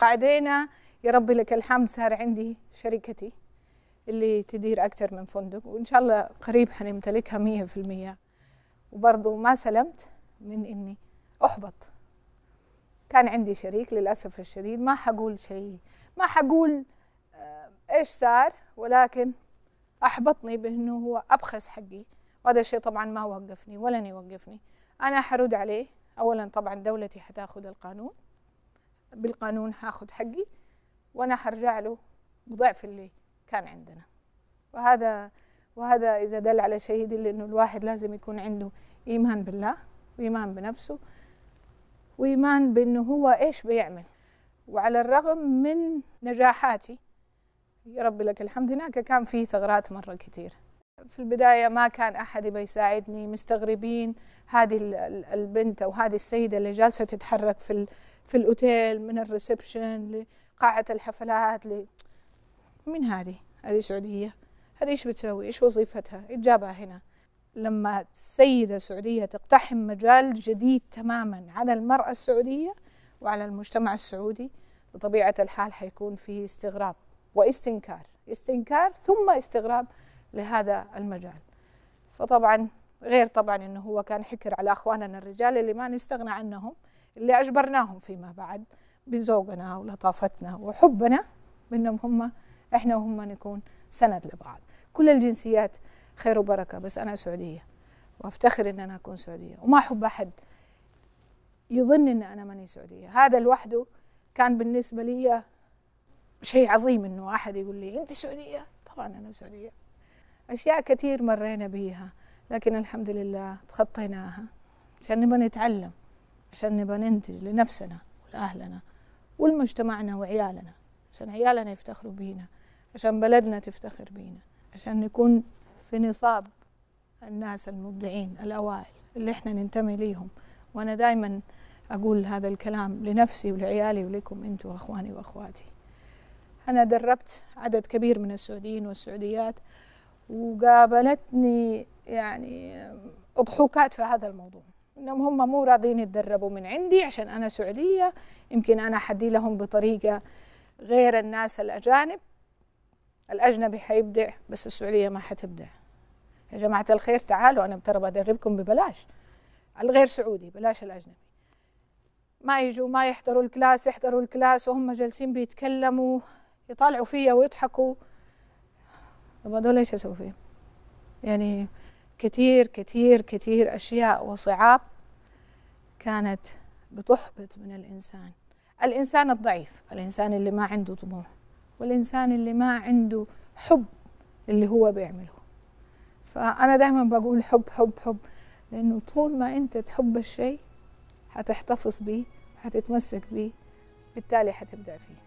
بعدين يا ربي لك الحمد صار عندي شركتي اللي تدير أكثر من فندق وإن شاء الله قريب حنمتلكها مية في المية وبرضه ما سلمت من إني أحبط كان عندي شريك للأسف الشديد ما حقول شيء ما حقول آه، إيش صار ولكن أحبطني بأنه هو أبخس حقي وهذا الشيء طبعا ما وقفني ولن يوقفني أنا حرد عليه أولا طبعا دولتي حتاخذ القانون بالقانون هاخد حقي وانا حرجع له بضعف اللي كان عندنا وهذا وهذا اذا دل على شيء يدل انه الواحد لازم يكون عنده ايمان بالله وايمان بنفسه وايمان بانه هو ايش بيعمل وعلى الرغم من نجاحاتي يا رب لك الحمد هناك كان في ثغرات مرة كثير في البداية ما كان أحد بيساعدني مستغربين هذه البنت أو هذه السيدة اللي جالسة تتحرك في في الاوتيل من الريسبشن لقاعه الحفلات ل من هذه هذه سعوديه هذه ايش بتسوي ايش وظيفتها ايش جابها هنا لما سيدة سعودية تقتحم مجال جديد تماما على المرأة السعودية وعلى المجتمع السعودي بطبيعة الحال حيكون في استغراب واستنكار استنكار ثم استغراب لهذا المجال فطبعا غير طبعا انه هو كان حكر على اخواننا الرجال اللي ما نستغنى عنهم اللي أجبرناهم فيما بعد بذوقنا ولطافتنا وحبنا منهم هم إحنا وهم نكون سند لبعض كل الجنسيات خير وبركة بس أنا سعودية وأفتخر إن أنا أكون سعودية وما أحب أحد يظن إن أنا ماني سعودية هذا لوحده كان بالنسبة لي شيء عظيم إنه أحد يقول لي أنت سعودية طبعا أنا سعودية أشياء كثير مرينا بيها لكن الحمد لله تخطيناها عشان نبغى نتعلم عشان نبقى ننتج لنفسنا ولأهلنا ولمجتمعنا وعيالنا عشان عيالنا يفتخروا بينا عشان بلدنا تفتخر بينا عشان نكون في نصاب الناس المبدعين الأوائل اللي احنا ننتمي ليهم وأنا دايما أقول هذا الكلام لنفسي ولعيالي ولكم أنتوا أخواني وأخواتي أنا دربت عدد كبير من السعوديين والسعوديات وقابلتني يعني أضحوكات في هذا الموضوع انهم هم مو راضيين يتدربوا من عندي عشان انا سعوديه يمكن انا حدي لهم بطريقه غير الناس الاجانب الاجنبي حيبدع بس السعوديه ما حتبدع يا جماعه الخير تعالوا انا ترى بدربكم ببلاش الغير سعودي بلاش الاجنبي ما يجوا ما يحضروا الكلاس يحضروا الكلاس وهم جالسين بيتكلموا يطالعوا فيا ويضحكوا طب هذول ايش اسوي فيهم؟ يعني كتير كتير كتير أشياء وصعاب كانت بتحبط من الإنسان الإنسان الضعيف الإنسان اللي ما عنده طموح والإنسان اللي ما عنده حب اللي هو بيعمله فأنا دايما بقول حب حب حب لأنه طول ما أنت تحب الشيء هتحتفظ بيه هتتمسك بيه بالتالي هتبدأ فيه